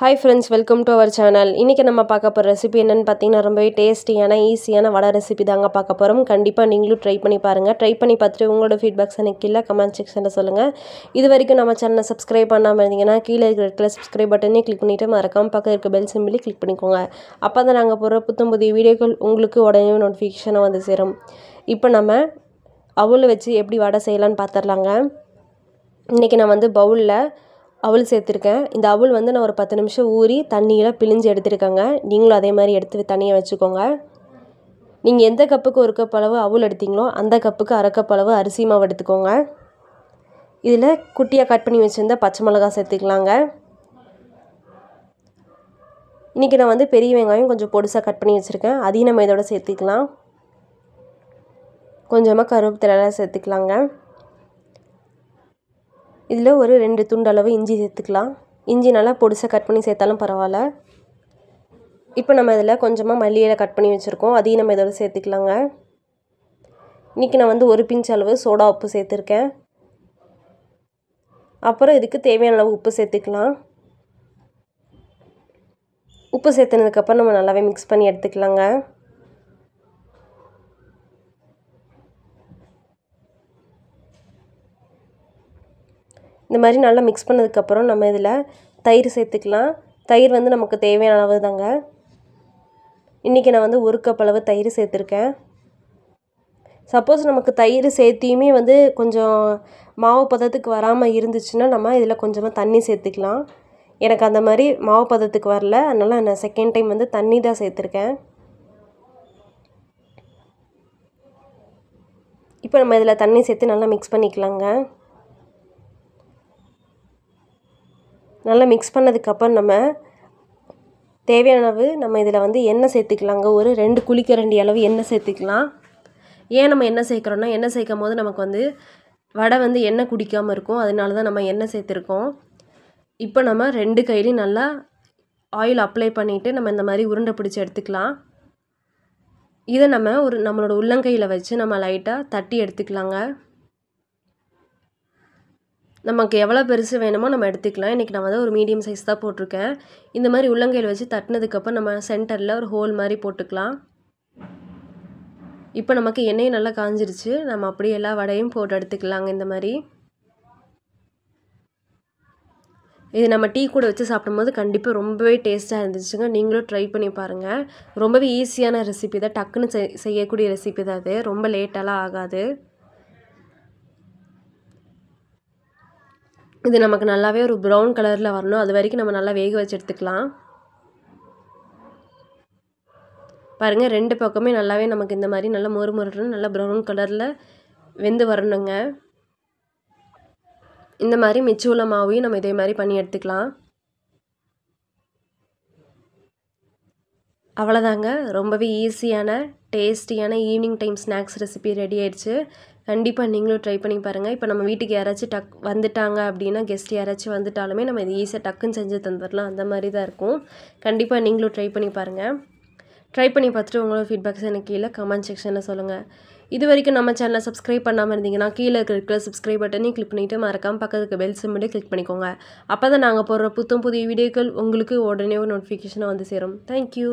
hi friends welcome to our channel இன்றைக்கி நம்ம பார்க்க போகிற ரெசிபி என்னென்னு பார்த்தீங்கன்னா ரொம்பவே டேஸ்டியான ஈஸியான வடை ரெசிபி தாங்க பார்க்க போகிறோம் கண்டிப்பாக நீங்களும் ட்ரை பண்ணி பாருங்கள் ட்ரை பண்ணி பார்த்துட்டு உங்களோட ஃபீட்பேக்ஸ் எனக்கு கீழே கமெண்ட் செக்ஷனில் சொல்லுங்கள் இது வரைக்கும் நம்ம சேனலை சப்ஸ்கிரைப் பண்ணாமல் இருந்தீங்கன்னா கீழே இருக்கிற இடத்துல சப்ஸ்கிரைப் பட்டனே கிளிக் பண்ணிவிட்டு மறக்காமல் பக்கம் இருக்க பெல் சிம்பிளி கிளிக் பண்ணிக்கோங்க அப்போ தான் நாங்கள் போகிற புத்தம் புதிய வீடியோக்கள் உங்களுக்கு உடனே நோட்டிஃபிகேஷனாக வந்து சேரும் இப்போ நம்ம அவளை வச்சு எப்படி வடை செய்யலான்னு பார்த்துடலாங்க இன்றைக்கி நான் வந்து பவுலில் அவள் சேர்த்துருக்கேன் இந்த அவள் வந்து நான் ஒரு பத்து நிமிஷம் ஊறி தண்ணியில் பிழிஞ்சு எடுத்துருக்கேங்க நீங்களும் அதே மாதிரி எடுத்து தண்ணியை வச்சுக்கோங்க நீங்கள் எந்த கப்புக்கு ஒரு கப் அளவு அவுல் எடுத்தீங்களோ அந்த கப்புக்கு அரை கப் அளவு அரிசி மாவு எடுத்துக்கோங்க இதில் குட்டியாக கட் பண்ணி வச்சுருந்தா பச்சை மிளகா சேர்த்துக்கலாங்க இன்றைக்கி நான் வந்து பெரிய வெங்காயம் கொஞ்சம் பொடிசாக கட் பண்ணி வச்சுருக்கேன் அதையும் நம்ம இதோட சேர்த்துக்கலாம் கொஞ்சமாக கருவேப்பிலை சேர்த்துக்கலாங்க இதில் ஒரு ரெண்டு துண்டளவு இஞ்சி சேர்த்துக்கலாம் இஞ்சி நல்லா பொடிசாக கட் பண்ணி சேர்த்தாலும் பரவாயில்ல இப்போ நம்ம இதில் கொஞ்சமாக மல்லியில் கட் பண்ணி வச்சுருக்கோம் அதையும் நம்ம இதோட சேர்த்துக்கலாங்க இன்றைக்கி நான் வந்து ஒரு பிஞ்ச் அளவு சோடா உப்பு சேர்த்துருக்கேன் அப்புறம் இதுக்கு தேவையான அளவு உப்பு சேர்த்துக்கலாம் உப்பு சேர்த்துனதுக்கப்புறம் நம்ம நல்லாவே மிக்ஸ் பண்ணி எடுத்துக்கலாங்க இந்த மாதிரி நல்லா மிக்ஸ் பண்ணதுக்கப்புறம் நம்ம இதில் தயிர் சேர்த்துக்கலாம் தயிர் வந்து நமக்கு தேவையான அளவு தாங்க இன்றைக்கி நான் வந்து ஒரு கப் அளவு தயிர் சேர்த்துருக்கேன் சப்போஸ் நமக்கு தயிர் சேர்த்தியுமே வந்து கொஞ்சம் மாவு பதத்துக்கு வராமல் இருந்துச்சுன்னா நம்ம இதில் கொஞ்சமாக தண்ணி சேர்த்துக்கலாம் எனக்கு அந்த மாதிரி மாவு பதத்துக்கு வரல அதனால் நான் செகண்ட் டைம் வந்து தண்ணி தான் சேர்த்துருக்கேன் இப்போ நம்ம இதில் தண்ணி சேர்த்து நல்லா மிக்ஸ் பண்ணிக்கலாங்க நல்லா மிக்ஸ் பண்ணதுக்கப்புறம் நம்ம தேவையானவு நம்ம இதில் வந்து எண்ணெய் சேர்த்துக்கலாங்க ஒரு ரெண்டு குளிக்கரண்டி அளவு எண்ணெய் சேர்த்துக்கலாம் ஏன் நம்ம எண்ணெய் சேர்க்குறோன்னா எண்ணெய் சேர்க்கும் போது நமக்கு வந்து வடை வந்து எண்ணெய் குடிக்காமல் இருக்கும் அதனால தான் நம்ம எண்ணெய் சேர்த்துருக்கோம் இப்போ நம்ம ரெண்டு கையிலையும் நல்லா ஆயில் அப்ளை பண்ணிவிட்டு நம்ம இந்த மாதிரி உருண்டை பிடிச்சி எடுத்துக்கலாம் இதை நம்ம ஒரு நம்மளோட உள்ளங்கையில் வச்சு நம்ம லைட்டாக தட்டி எடுத்துக்கலாங்க நமக்கு எவ்வளோ பெருசு வேணுமோ நம்ம எடுத்துக்கலாம் இன்றைக்கி நான் வந்து ஒரு மீடியம் சைஸ் தான் போட்டிருக்கேன் இந்த மாதிரி உள்ளங்கையில் வச்சு தட்டினதுக்கப்புறம் நம்ம சென்டரில் ஒரு ஹோல் மாதிரி போட்டுக்கலாம் இப்போ நமக்கு எண்ணெயும் நல்லா காஞ்சிருச்சு நம்ம அப்படியே எல்லா வடையும் போட்டு எடுத்துக்கலாங்க இந்த மாதிரி இது நம்ம டீ கூட வச்சு சாப்பிடும்போது கண்டிப்பாக ரொம்பவே டேஸ்ட்டாக இருந்துச்சுங்க நீங்களும் ட்ரை பண்ணி பாருங்கள் ரொம்பவே ஈஸியான ரெசிபி தான் டக்குன்னு செய்யக்கூடிய ரெசிபி தான் அது ரொம்ப லேட்டெல்லாம் ஆகாது இது நமக்கு நல்லாவே ஒரு ப்ரௌன் கலரில் வரணும் அது வரைக்கும் நம்ம நல்லா வேக வச்சு எடுத்துக்கலாம் பாருங்கள் ரெண்டு பக்கமே நல்லாவே நமக்கு இந்த மாதிரி நல்லா மொறு மொறுன்னு நல்லா ப்ரௌன் கலரில் வெந்து வரணுங்க இந்த மாதிரி மிச்சம் மாவையும் நம்ம இதே மாதிரி பண்ணி எடுத்துக்கலாம் அவ்வளோதாங்க ரொம்பவே ஈஸியான டேஸ்டியான evening time snacks recipe ready ஆயிடுச்சு கண்டிப்பாக நீங்களும் ட்ரை பண்ணி பாருங்கள் இப்போ நம்ம வீட்டுக்கு யாராச்சும் டக் வந்துட்டாங்க அப்படின்னா கெஸ்ட் யாராச்சும் வந்துட்டாலுமே நம்ம இது ஈஸியாக டக்குன்னு செஞ்சு தந்துடலாம் அந்த மாதிரி தான் இருக்கும் கண்டிப்பாக நீங்களும் ட்ரை பண்ணி பாருங்கள் ட்ரை பண்ணி பார்த்துட்டு உங்களோட ஃபீட்பேக்ஸ் எனக்கு கீழே கமெண்ட் செக்ஷனில் சொல்லுங்கள் இது வரைக்கும் நம்ம சேனலை சப்ஸ்கிரைப் பண்ணாமல் இருந்தீங்கன்னா கீழே இருக்கிற சப்ஸ்கிரைப் பட்டனையும் கிளிக் பண்ணிவிட்டு மறக்காமல் பக்கத்துக்கு பெல் சிம்மிட்டு கிளிக் பண்ணிக்கோங்க அப்போ தான் நாங்கள் போடுற புத்தம் புதிய வீடியோக்கள் உங்களுக்கு உடனே ஒரு நோட்டிஃபிகேஷனாக வந்து சேரும் தேங்க்யூ